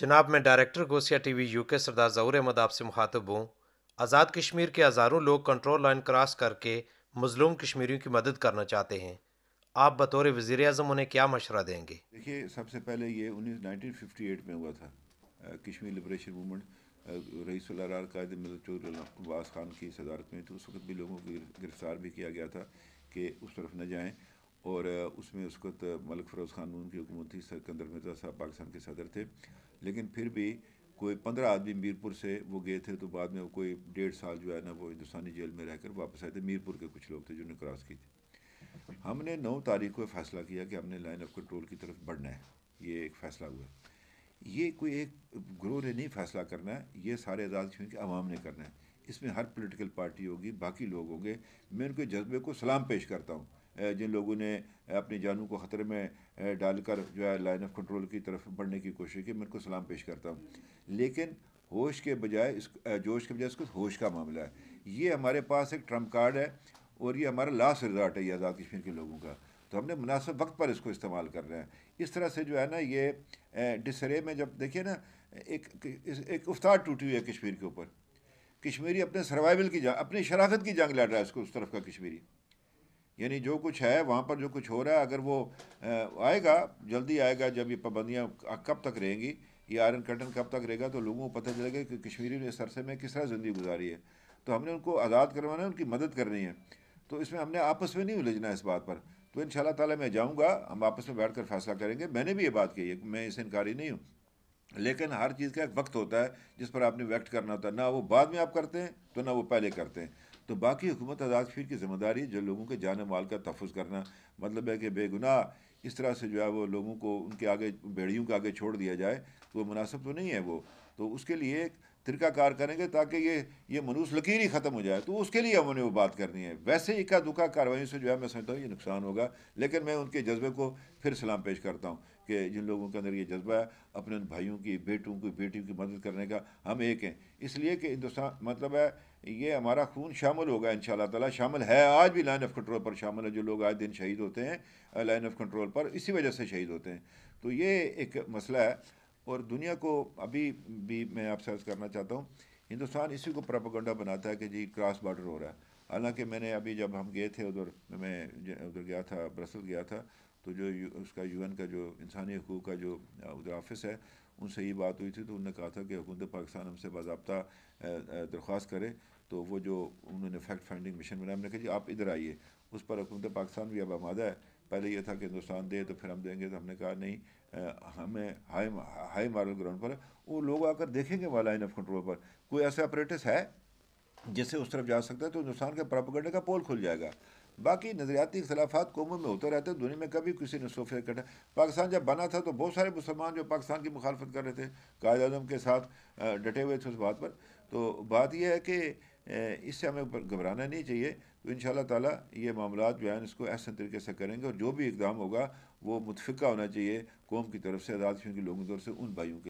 جناب میں director Ghousia T V U K Sardar ظہور احمد آپ سے مخاطب ہوں آزاد کشمیر کے ہزاروں لوگ کنٹرول لائن کراس کر کے مظلوم کشمیریوں کی مدد کرنا چاہتے ہیں آپ بطور وزیر اعظم انہیں کیا مشورہ دیں گے دیکھیے سب سے پہلے یہ انیس نائنٹین ففٹی ایٹ میں ہوا تھا کشمیر لبریشن رئیس قائد خان کی صدارت میں تو اس وقت بھی لوگوں کو گرفتار بھی کیا گیا تھا کہ اس طرف نہ جائیں اور اس میں اس وقت ملک فروز خان نون کی حکومت تھی سرکندر مرزا صاحب پاکستان کے صدر تھے لیکن پھر بھی کوئی پندرہ آدمی میرپور سے وہ گئے تھے تو بعد میں وہ کوئی ڈیڑھ سال جو ہے نا وہ ہندوستانی جیل میں رہ کر واپس آئے تھے میرپور کے کچھ لوگ تھے جنہوں نے کراس کی تھی ہم نے نو تاریخ کو فیصلہ کیا کہ ہم نے لائن آف کنٹرول کی طرف بڑھنا ہے یہ ایک فیصلہ ہوا یہ کوئی ایک گروہ نے نہیں فیصلہ کرنا ہے یہ سارے اعداد کیوں کہ عوام نے کرنا ہے اس میں ہر پولیٹیکل پارٹی ہوگی باقی لوگ ہوں گے میں ان کے جذبے کو سلام پیش کرتا ہوں جن لوگوں نے اپنی جانوں کو خطرے میں ڈال کر جو ہے لائن آف کنٹرول کی طرف بڑھنے کی کوشش کی میں ان کو سلام پیش کرتا ہوں لیکن ہوش کے بجائے اس جوش کے بجائے اس کو ہوش کا معاملہ ہے یہ ہمارے پاس ایک ٹرمپ کارڈ ہے اور یہ ہمارا لاسٹ ریزارٹ ہے یہ آزاد کشمیر کے لوگوں کا تو ہم نے مناسب وقت پر اس کو استعمال کر رہے ہیں اس طرح سے جو ہے نا یہ ڈسرے میں جب دیکھیے نا ایک ایک افطار ٹوٹی ہوئی ہے کشمیر کے اوپر کشمیری اپنے سروائیول کی جنگ اپنی شراکت کی جنگ لڑ رہا ہے اس کو اس طرف کا کشمیری یعنی جو کچھ ہے وہاں پر جو کچھ ہو رہا ہے اگر وہ آئے گا جلدی آئے گا جب یہ پابندیاں کب تک رہیں گی یہ آئرن کرٹن کب تک رہے گا تو لوگوں کو پتہ چلے گا کہ کشمیری اس عرصے میں کس طرح زندگی گزاری ہے تو ہم نے ان کو آزاد کروانا ہے ان کی مدد کرنی ہے تو اس میں ہم نے آپس میں نہیں الجھنا اس بات پر تو ان شاء اللہ تعالیٰ میں جاؤں گا ہم آپس میں بیٹھ کر فیصلہ کریں گے میں نے بھی یہ بات کہی ہے میں اسے انکاری نہیں ہوں لیکن ہر چیز کا ایک وقت ہوتا ہے جس پر آپ نے ویکٹ کرنا ہوتا ہے نہ وہ بعد میں آپ کرتے ہیں تو نہ وہ پہلے کرتے ہیں تو باقی حکومت آزاد فیر کی ذمہ داری جو لوگوں کے جان مال کا تحفظ کرنا مطلب ہے کہ بے گناہ اس طرح سے جو ہے وہ لوگوں کو ان کے آگے بیڑیوں کے آگے چھوڑ دیا جائے تو وہ مناسب تو نہیں ہے وہ تو اس کے لیے ایک ترکہ کار کریں گے تاکہ یہ یہ منوس لکیر ہی ختم ہو جائے تو اس کے لیے ہم نے وہ بات کرنی ہے ویسے اکا دکھا کاروائیوں سے جو ہے میں سمجھتا ہوں یہ نقصان ہوگا لیکن میں ان کے جذبے کو پھر سلام پیش کرتا ہوں کہ جن لوگوں کے اندر یہ جذبہ ہے اپنے ان بھائیوں کی بیٹوں کی بیٹیوں کی مدد کرنے کا ہم ایک ہیں اس لیے کہ ہندوستان مطلب ہے یہ ہمارا خون شامل ہوگا ان شاء اللہ تعالیٰ شامل ہے آج بھی لائن آف کنٹرول پر شامل ہے جو لوگ آج دن شہید ہوتے ہیں لائن آف کنٹرول پر اسی وجہ سے شہید ہوتے ہیں تو یہ ایک مسئلہ ہے اور دنیا کو ابھی بھی میں آپ سے کرنا چاہتا ہوں ہندوستان اسی کو پراپگنڈا بناتا ہے کہ جی کراس بارڈر ہو رہا ہے حالانکہ میں نے ابھی جب ہم گئے تھے ادھر میں ادھر گیا تھا برسل گیا تھا تو جو اس کا یو این کا جو انسانی حقوق کا جو ادھر آفس ہے ان سے یہ بات ہوئی تھی تو انہوں نے کہا تھا کہ حکومت پاکستان ہم سے باضابطہ درخواست کرے تو وہ جو انہوں نے فیکٹ فائنڈنگ مشن بنایا ہم نے کہا جی آپ ادھر آئیے اس پر حکومت پاکستان بھی اب آمادہ ہے پہلے یہ تھا کہ ہندوستان دے تو پھر ہم دیں گے تو ہم نے کہا نہیں ہمیں ہائی ہائی مارل گراؤنڈ پر وہ لوگ آ کر دیکھیں گے وہاں لائن آف کنٹرول پر کوئی ایسا آپریٹس ہے جس سے اس طرف جا سکتا ہے تو ہندوستان کے پراپگنڈے کا پول کھل جائے گا باقی نظریاتی اختلافات قوموں میں ہوتے رہتے ہیں دنیا میں کبھی کسی نے سوفیا کٹا پاکستان جب بنا تھا تو بہت سارے مسلمان جو پاکستان کی مخالفت کر رہے تھے قائد اعظم کے ساتھ ڈٹے ہوئے تھے اس بات پر تو بات یہ ہے کہ اس سے ہمیں گھبرانا نہیں چاہیے تو ان شاء اللہ تعالیٰ یہ معاملات جو ہیں اس کو احسن طریقے سے کریں گے اور جو بھی اقدام ہوگا وہ متفقہ ہونا چاہیے قوم کی طرف سے آزاد کے لوگوں کی طرف سے ان بھائیوں کے